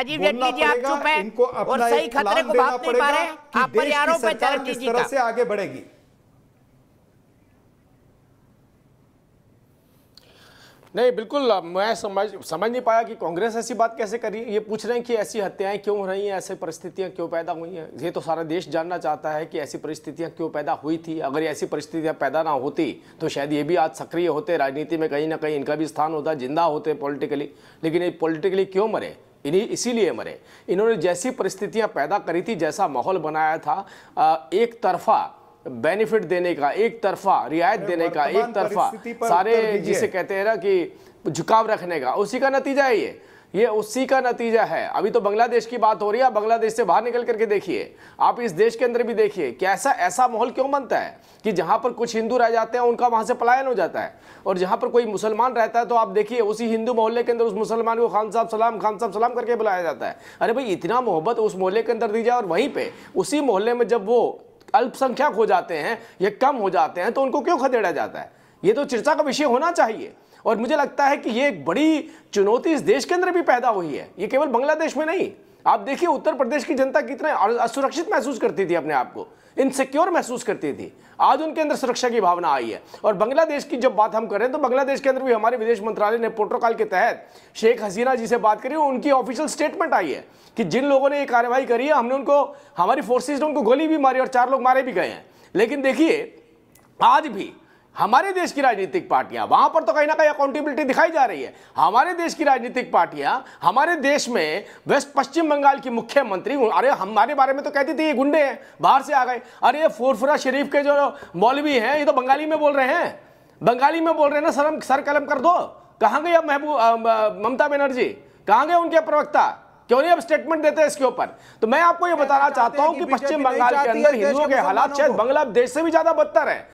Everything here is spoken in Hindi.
अजीब जेटली जी आप चुप हैं और सही खतरे को भाप नहीं पा रहे आप परिवारों पर चर्चा किस तरह से आगे बढ़ेगी नहीं बिल्कुल मैं समझ समझ नहीं पाया कि कांग्रेस ऐसी बात कैसे है ये पूछ रहे हैं कि ऐसी हत्याएं क्यों हो रही हैं ऐसी परिस्थितियां क्यों पैदा हुई हैं ये तो सारा देश जानना चाहता है कि ऐसी परिस्थितियां क्यों पैदा हुई थी अगर ऐसी परिस्थितियां पैदा ना होती तो शायद ये भी आज सक्रिय होते राजनीति में कहीं ना कहीं इनका भी स्थान होता जिंदा होते पॉलिटिकली लेकिन ये पॉलिटिकली क्यों मरे इन्हीं इसीलिए मरे इन्होंने जैसी परिस्थितियां पैदा करी थी जैसा माहौल बनाया था एक तरफा बेनिफिट देने का एक तरफा रियायत देने का एक तरफा सारे जिसे कहते हैं ना कि झुकाव रखने का उसी का नतीजा है ये ये उसी का नतीजा है अभी तो बांग्लादेश की बात हो रही है आप बांग्लादेश से बाहर निकल करके देखिए आप इस देश के अंदर भी देखिए कैसा ऐसा माहौल क्यों बनता है कि जहाँ पर कुछ हिंदू रह जाते हैं उनका वहाँ से पलायन हो जाता है और जहाँ पर कोई मुसलमान रहता है तो आप देखिए उसी हिंदू मोहल्ले के अंदर उस मुसलमान को खान साहब सलाम खान साहब सलाम करके बुलाया जाता है अरे भाई इतना मोहब्बत उस मोहल्ले के अंदर दी जाए और वहीं पर उसी मोहल्ले में जब वो अल्पसंख्यक हो जाते हैं या कम हो जाते हैं तो उनको क्यों खदेड़ा जाता है ये तो चर्चा का विषय होना चाहिए और मुझे लगता है कि ये एक बड़ी चुनौती इस देश के अंदर भी पैदा हुई है ये केवल बांग्लादेश में नहीं आप देखिए उत्तर प्रदेश की जनता कितने असुरक्षित महसूस करती थी अपने आप को इनसिक्योर महसूस करती थी आज उनके अंदर सुरक्षा की भावना आई है और बांग्लादेश की जब बात हम करें तो बांग्लादेश के अंदर भी हमारे विदेश मंत्रालय ने प्रोटोकॉल के तहत शेख हसीना जी से बात करी उनकी ऑफिशियल स्टेटमेंट आई है कि जिन लोगों ने ये कार्रवाई करी है हमने उनको हमारी फोर्सेज ने उनको गोली भी मारी और चार लोग मारे भी गए हैं लेकिन देखिए आज भी हमारे देश की राजनीतिक पार्टियां वहां पर तो कहीं ना कहीं अकाउंटेबिलिटी दिखाई जा रही है हमारे देश की राजनीतिक पार्टियां हमारे देश में वेस्ट पश्चिम बंगाल की मुख्यमंत्री अरे हमारे बारे में तो कहती थी ये गुंडे हैं बाहर से आ गए अरे ये फोरफुरा शरीफ के जो मौलवी हैं ये तो बंगाली में बोल रहे हैं बंगाली में बोल रहे हैं ना सर सर कलम कर दो कहाँ गए अब महबूब ममता बनर्जी कहाँ गए उनके प्रवक्ता क्यों नहीं अब स्टेटमेंट देते हैं इसके ऊपर तो मैं आपको ये बताना चाहता हूँ कि पश्चिम बंगाल के अंदर हिंदुओं के हालात शायद बांग्लादेश से भी ज्यादा बदतर है